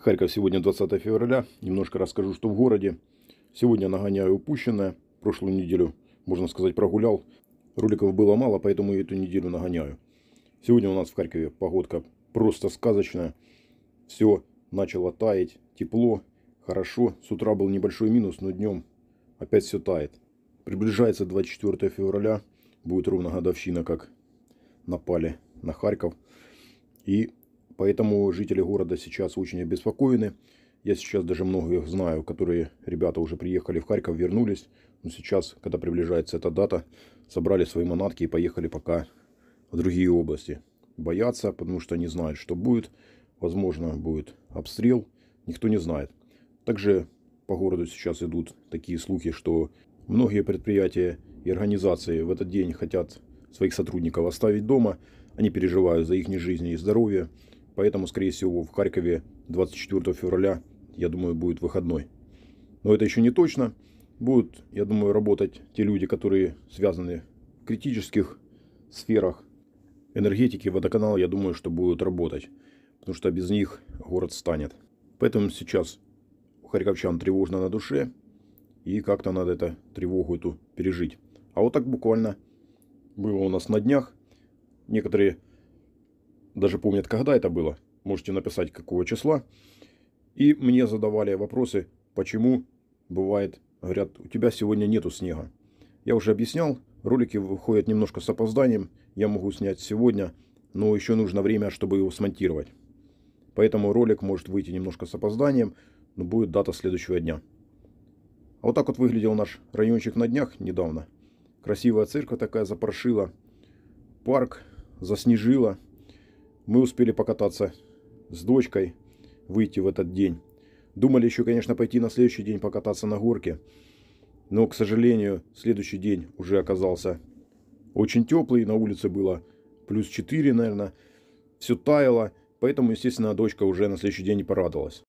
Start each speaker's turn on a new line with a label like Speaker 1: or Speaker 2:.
Speaker 1: Харьков сегодня 20 февраля. Немножко расскажу, что в городе. Сегодня нагоняю упущенное. Прошлую неделю, можно сказать, прогулял. Роликов было мало, поэтому эту неделю нагоняю. Сегодня у нас в Харькове погодка просто сказочная. Все начало таять, тепло, хорошо. С утра был небольшой минус, но днем опять все тает. Приближается 24 февраля. Будет ровно годовщина, как напали на Харьков. И Поэтому жители города сейчас очень обеспокоены. Я сейчас даже многих знаю, которые ребята уже приехали в Харьков, вернулись. Но сейчас, когда приближается эта дата, собрали свои манатки и поехали пока в другие области. Боятся, потому что не знают, что будет. Возможно, будет обстрел. Никто не знает. Также по городу сейчас идут такие слухи, что многие предприятия и организации в этот день хотят своих сотрудников оставить дома. Они переживают за их жизнь и здоровье. Поэтому, скорее всего, в Харькове 24 февраля, я думаю, будет выходной. Но это еще не точно. Будут, я думаю, работать те люди, которые связаны в критических сферах энергетики, водоканал, я думаю, что будут работать. Потому что без них город станет. Поэтому сейчас у харьковчан тревожно на душе. И как-то надо эту тревогу эту пережить. А вот так буквально было у нас на днях. Некоторые даже помнят, когда это было, можете написать, какого числа. И мне задавали вопросы, почему бывает, говорят, у тебя сегодня нету снега. Я уже объяснял, ролики выходят немножко с опозданием, я могу снять сегодня, но еще нужно время, чтобы его смонтировать. Поэтому ролик может выйти немножко с опозданием, но будет дата следующего дня. А вот так вот выглядел наш райончик на днях недавно. Красивая церковь такая запоршила, парк заснежила – мы успели покататься с дочкой, выйти в этот день. Думали еще, конечно, пойти на следующий день покататься на горке. Но, к сожалению, следующий день уже оказался очень теплый. На улице было плюс 4, наверное. Все таяло. Поэтому, естественно, дочка уже на следующий день не порадовалась.